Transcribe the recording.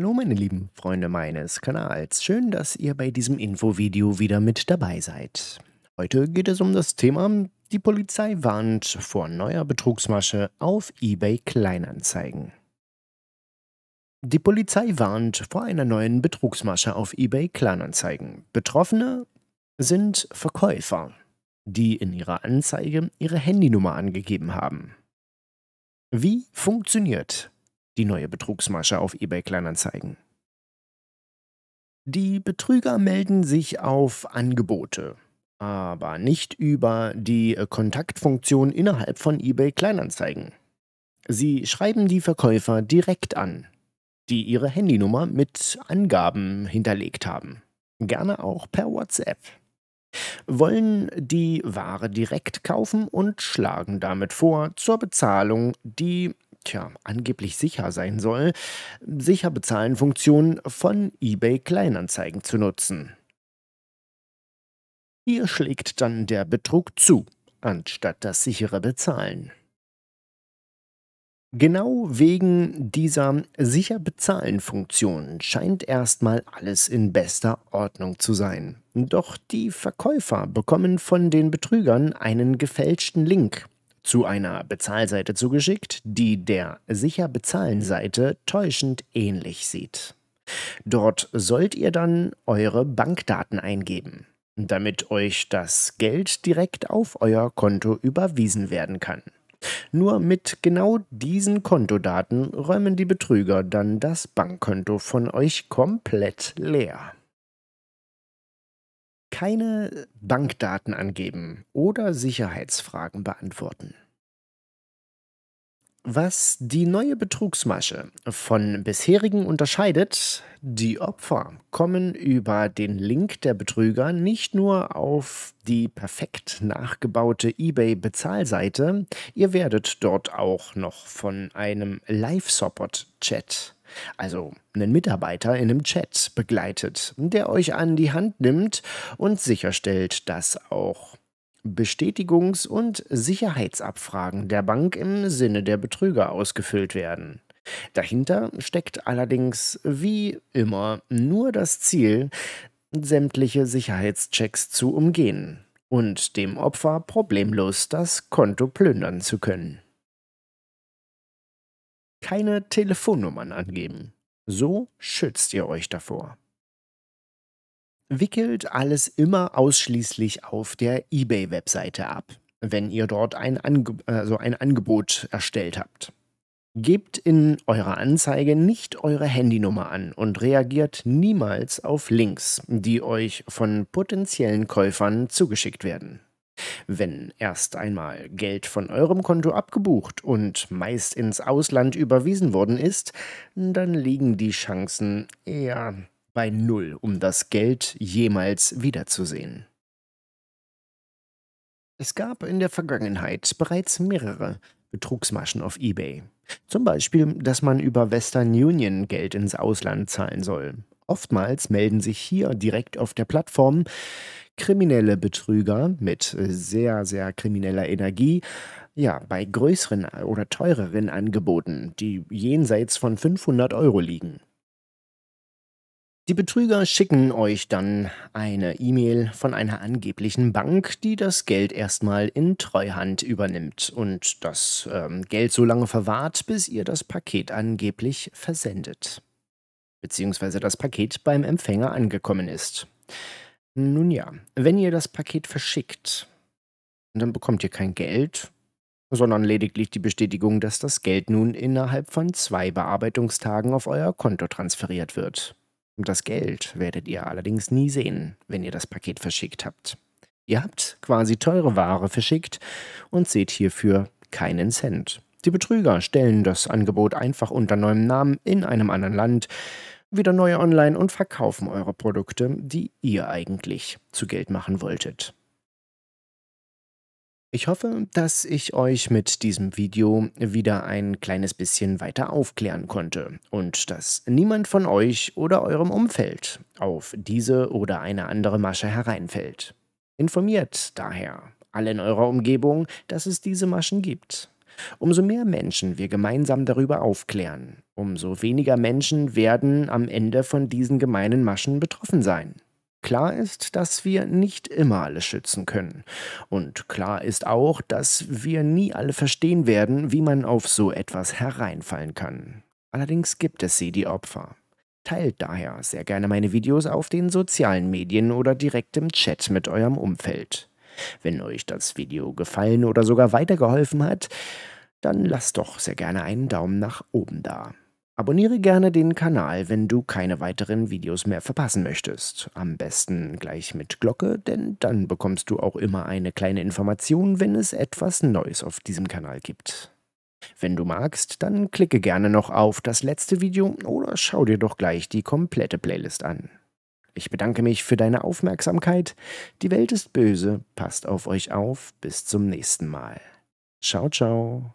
Hallo meine lieben Freunde meines Kanals, schön, dass ihr bei diesem Infovideo wieder mit dabei seid. Heute geht es um das Thema, die Polizei warnt vor neuer Betrugsmasche auf eBay Kleinanzeigen. Die Polizei warnt vor einer neuen Betrugsmasche auf eBay Kleinanzeigen. Betroffene sind Verkäufer, die in ihrer Anzeige ihre Handynummer angegeben haben. Wie funktioniert die neue Betrugsmasche auf eBay Kleinanzeigen. Die Betrüger melden sich auf Angebote, aber nicht über die Kontaktfunktion innerhalb von eBay Kleinanzeigen. Sie schreiben die Verkäufer direkt an, die ihre Handynummer mit Angaben hinterlegt haben, gerne auch per WhatsApp, wollen die Ware direkt kaufen und schlagen damit vor, zur Bezahlung die tja, angeblich sicher sein soll, sicher bezahlen Funktion von eBay Kleinanzeigen zu nutzen. Hier schlägt dann der Betrug zu, anstatt das sichere Bezahlen. Genau wegen dieser sicher bezahlen Funktion scheint erstmal alles in bester Ordnung zu sein. Doch die Verkäufer bekommen von den Betrügern einen gefälschten Link zu einer Bezahlseite zugeschickt, die der sicher bezahlen Seite täuschend ähnlich sieht. Dort sollt ihr dann eure Bankdaten eingeben, damit euch das Geld direkt auf euer Konto überwiesen werden kann. Nur mit genau diesen Kontodaten räumen die Betrüger dann das Bankkonto von euch komplett leer keine Bankdaten angeben oder Sicherheitsfragen beantworten. Was die neue Betrugsmasche von bisherigen unterscheidet, die Opfer kommen über den Link der Betrüger nicht nur auf die perfekt nachgebaute eBay-Bezahlseite, ihr werdet dort auch noch von einem Live-Support-Chat also einen Mitarbeiter in einem Chat begleitet, der euch an die Hand nimmt und sicherstellt, dass auch Bestätigungs- und Sicherheitsabfragen der Bank im Sinne der Betrüger ausgefüllt werden. Dahinter steckt allerdings wie immer nur das Ziel, sämtliche Sicherheitschecks zu umgehen und dem Opfer problemlos das Konto plündern zu können keine Telefonnummern angeben. So schützt ihr euch davor. Wickelt alles immer ausschließlich auf der eBay-Webseite ab, wenn ihr dort ein, Angeb also ein Angebot erstellt habt. Gebt in eurer Anzeige nicht eure Handynummer an und reagiert niemals auf Links, die euch von potenziellen Käufern zugeschickt werden. Wenn erst einmal Geld von eurem Konto abgebucht und meist ins Ausland überwiesen worden ist, dann liegen die Chancen eher bei Null, um das Geld jemals wiederzusehen. Es gab in der Vergangenheit bereits mehrere Betrugsmaschen auf eBay. Zum Beispiel, dass man über Western Union Geld ins Ausland zahlen soll. Oftmals melden sich hier direkt auf der Plattform kriminelle Betrüger mit sehr, sehr krimineller Energie, ja, bei größeren oder teureren Angeboten, die jenseits von 500 Euro liegen. Die Betrüger schicken euch dann eine E-Mail von einer angeblichen Bank, die das Geld erstmal in Treuhand übernimmt und das ähm, Geld so lange verwahrt, bis ihr das Paket angeblich versendet beziehungsweise das Paket beim Empfänger angekommen ist. Nun ja, wenn ihr das Paket verschickt, dann bekommt ihr kein Geld, sondern lediglich die Bestätigung, dass das Geld nun innerhalb von zwei Bearbeitungstagen auf euer Konto transferiert wird. Das Geld werdet ihr allerdings nie sehen, wenn ihr das Paket verschickt habt. Ihr habt quasi teure Ware verschickt und seht hierfür keinen Cent. Die Betrüger stellen das Angebot einfach unter neuem Namen in einem anderen Land wieder neu online und verkaufen eure Produkte, die ihr eigentlich zu Geld machen wolltet. Ich hoffe, dass ich euch mit diesem Video wieder ein kleines bisschen weiter aufklären konnte und dass niemand von euch oder eurem Umfeld auf diese oder eine andere Masche hereinfällt. Informiert daher alle in eurer Umgebung, dass es diese Maschen gibt Umso mehr Menschen wir gemeinsam darüber aufklären, umso weniger Menschen werden am Ende von diesen gemeinen Maschen betroffen sein. Klar ist, dass wir nicht immer alle schützen können. Und klar ist auch, dass wir nie alle verstehen werden, wie man auf so etwas hereinfallen kann. Allerdings gibt es sie, die Opfer. Teilt daher sehr gerne meine Videos auf den sozialen Medien oder direkt im Chat mit eurem Umfeld. Wenn euch das Video gefallen oder sogar weitergeholfen hat, dann lasst doch sehr gerne einen Daumen nach oben da. Abonniere gerne den Kanal, wenn du keine weiteren Videos mehr verpassen möchtest. Am besten gleich mit Glocke, denn dann bekommst du auch immer eine kleine Information, wenn es etwas Neues auf diesem Kanal gibt. Wenn du magst, dann klicke gerne noch auf das letzte Video oder schau dir doch gleich die komplette Playlist an. Ich bedanke mich für deine Aufmerksamkeit. Die Welt ist böse. Passt auf euch auf. Bis zum nächsten Mal. Ciao, ciao.